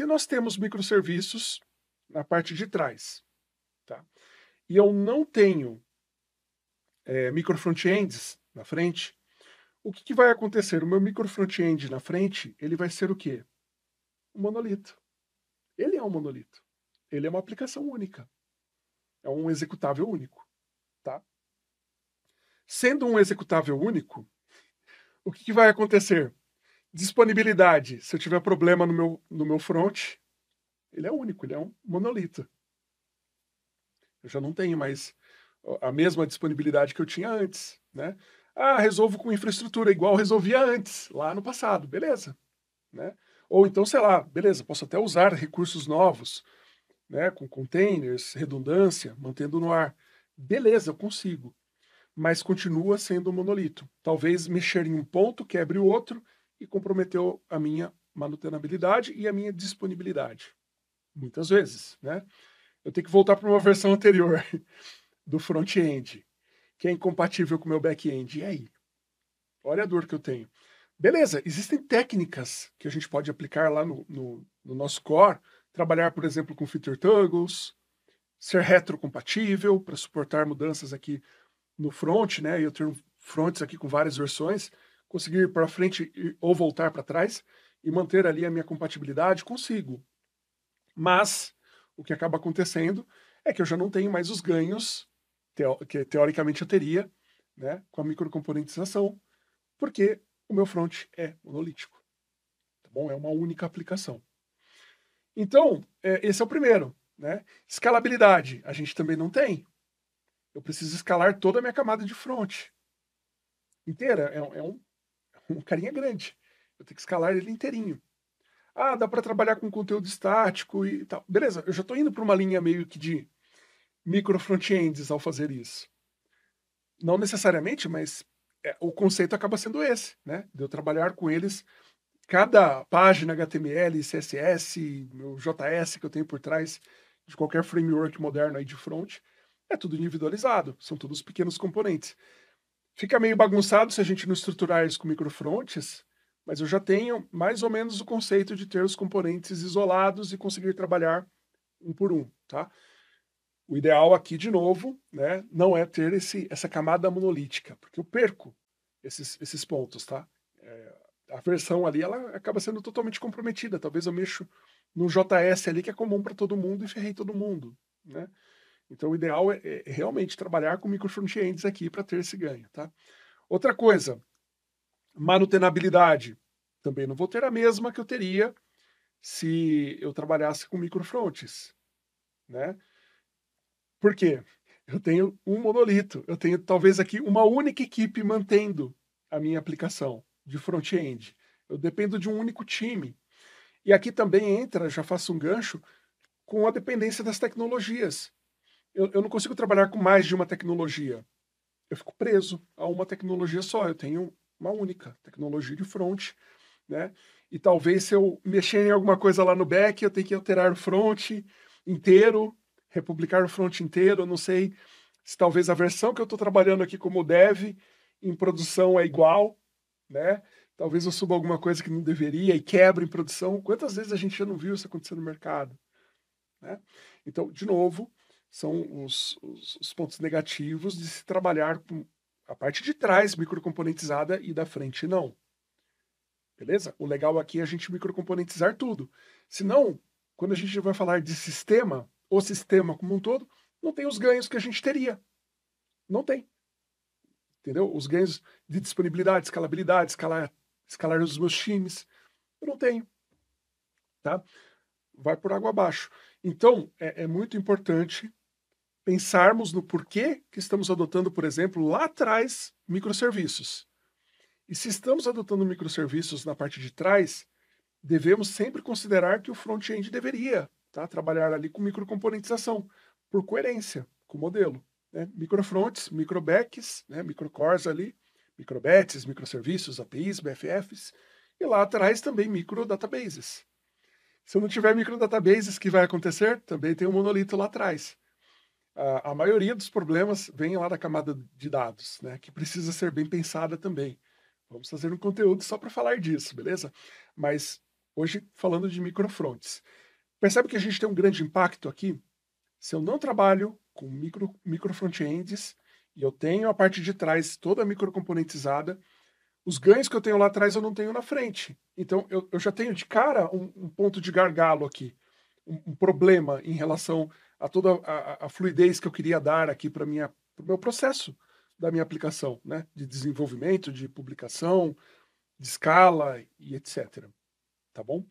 se nós temos microserviços na parte de trás, tá? e eu não tenho é, micro frontends na frente, o que, que, vai acontecer? O meu micro frontend na frente, ele vai ser o quê? Um monolito. Ele é um monolito. Ele é uma aplicação única. É um executável único, tá? Sendo um executável único, o que, que vai acontecer? Disponibilidade. Se eu tiver problema no meu, no meu front, ele é único, ele é um monolito. Eu já não tenho mais a mesma disponibilidade que eu tinha antes, né? Ah, resolvo com infraestrutura igual resolvia antes, lá no passado, beleza, né? Ou então, sei lá, beleza, posso até usar recursos novos, né, com containers, redundância, mantendo no ar. Beleza, eu consigo. Mas continua sendo um monolito. Talvez mexer em um ponto quebre o outro e comprometeu a minha manutenabilidade e a minha disponibilidade. Muitas vezes, né? Eu tenho que voltar para uma versão anterior do front-end, que é incompatível com o meu back-end. E aí? Olha a dor que eu tenho. Beleza, existem técnicas que a gente pode aplicar lá no, no, no nosso core, trabalhar, por exemplo, com feature toggles, ser retrocompatível para suportar mudanças aqui no front, né? Eu tenho fronts aqui com várias versões conseguir ir para frente ou voltar para trás e manter ali a minha compatibilidade, consigo. Mas o que acaba acontecendo é que eu já não tenho mais os ganhos teo que teoricamente eu teria né, com a microcomponentização, porque o meu front é monolítico. Tá bom? É uma única aplicação. Então, é, esse é o primeiro. Né? Escalabilidade, a gente também não tem. Eu preciso escalar toda a minha camada de front inteira. É, é um um carinha é grande. Eu tenho que escalar ele inteirinho. Ah, dá para trabalhar com conteúdo estático e tal. Beleza, eu já estou indo para uma linha meio que de micro front-ends ao fazer isso. Não necessariamente, mas é, o conceito acaba sendo esse, né? De eu trabalhar com eles cada página HTML, CSS, meu JS que eu tenho por trás de qualquer framework moderno aí de front, é tudo individualizado, são todos pequenos componentes. Fica meio bagunçado se a gente não estruturar isso com microfrontes, mas eu já tenho mais ou menos o conceito de ter os componentes isolados e conseguir trabalhar um por um, tá? O ideal aqui, de novo, né, não é ter esse, essa camada monolítica, porque eu perco esses, esses pontos, tá? É, a versão ali, ela acaba sendo totalmente comprometida. Talvez eu mexo no JS ali, que é comum para todo mundo, e ferrei todo mundo, né? Então, o ideal é, é realmente trabalhar com micro front-ends aqui para ter esse ganho, tá? Outra coisa, manutenabilidade. Também não vou ter a mesma que eu teria se eu trabalhasse com micro fronts, né? Por quê? Eu tenho um monolito, eu tenho talvez aqui uma única equipe mantendo a minha aplicação de front-end. Eu dependo de um único time. E aqui também entra, já faço um gancho, com a dependência das tecnologias eu, eu não consigo trabalhar com mais de uma tecnologia. Eu fico preso a uma tecnologia só. Eu tenho uma única tecnologia de front, né? E talvez se eu mexer em alguma coisa lá no back, eu tenho que alterar o front inteiro, republicar o front inteiro. Eu não sei se talvez a versão que eu estou trabalhando aqui como dev em produção é igual, né? Talvez eu suba alguma coisa que não deveria e quebre em produção. Quantas vezes a gente já não viu isso acontecer no mercado? Né? Então, de novo, são os, os, os pontos negativos de se trabalhar com a parte de trás microcomponentizada e da frente não. Beleza? O legal aqui é a gente microcomponentizar tudo. Senão, quando a gente vai falar de sistema, o sistema como um todo, não tem os ganhos que a gente teria. Não tem. Entendeu? Os ganhos de disponibilidade, escalabilidade, escalar, escalar os meus times. Eu não tenho. Tá? Vai por água abaixo. Então, é, é muito importante pensarmos no porquê que estamos adotando, por exemplo, lá atrás, microserviços. E se estamos adotando microserviços na parte de trás, devemos sempre considerar que o front-end deveria tá, trabalhar ali com microcomponentização, por coerência com o modelo. Né? Microfronts, microbacks, né? microcores ali, microbets, microserviços, APIs, BFFs, e lá atrás também microdatabases. Se eu não tiver microdatabases, o que vai acontecer? Também tem um monolito lá atrás a maioria dos problemas vem lá da camada de dados, né, que precisa ser bem pensada também. Vamos fazer um conteúdo só para falar disso, beleza? Mas hoje falando de microfrontes. Percebe que a gente tem um grande impacto aqui? Se eu não trabalho com micro, micro front-ends e eu tenho a parte de trás toda microcomponentizada, os ganhos que eu tenho lá atrás eu não tenho na frente. Então eu, eu já tenho de cara um, um ponto de gargalo aqui, um, um problema em relação a toda a, a fluidez que eu queria dar aqui para o pro meu processo da minha aplicação, né? De desenvolvimento, de publicação, de escala e etc. Tá bom?